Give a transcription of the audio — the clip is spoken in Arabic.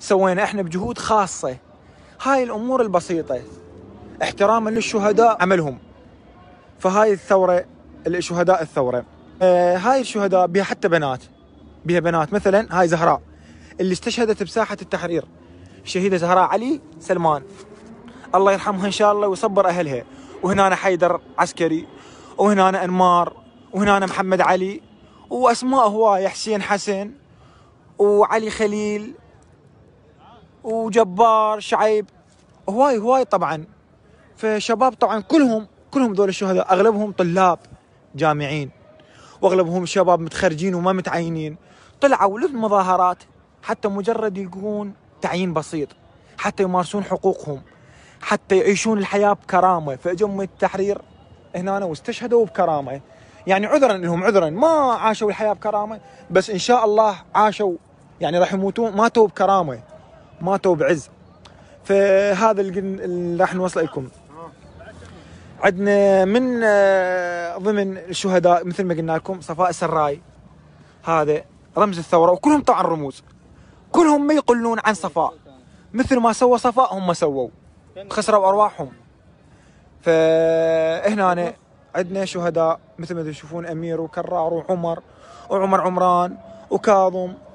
سوينا احنا بجهود خاصه هاي الامور البسيطه احتراما للشهداء عملهم فهاي الثوره الشهداء الثوره آه هاي الشهداء بها حتى بنات بها بنات مثلا هاي زهراء اللي استشهدت بساحه التحرير الشهيده زهراء علي سلمان الله يرحمها ان شاء الله ويصبر اهلها وهنا أنا حيدر عسكري وهنا أنا انمار وهنا أنا محمد علي واسماء هواي حسين حسن وعلي خليل وجبار شعيب هواي هواي طبعا فشباب طبعا كلهم كلهم ذول الشهداء اغلبهم طلاب جامعين واغلبهم شباب متخرجين وما متعينين طلعوا للمظاهرات حتى مجرد يكون تعيين بسيط حتى يمارسون حقوقهم حتى يعيشون الحياه بكرامه فاجوا التحرير هنا واستشهدوا بكرامه يعني عذرا لهم عذرا ما عاشوا الحياه بكرامه بس ان شاء الله عاشوا يعني راح يموتون ماتوا بكرامه ماتوا بعز فهذا اللي راح نوصله لكم عندنا من آه، ضمن الشهداء مثل ما قلنا لكم صفاء السراي هذا رمز الثوره وكلهم طبعا رموز كلهم ما يقولون عن صفاء مثل ما سوى صفاء هم سووا خسروا ارواحهم فهنا عندنا شهداء مثل ما تشوفون امير وكرار وعمر وعمر عمران وكاظم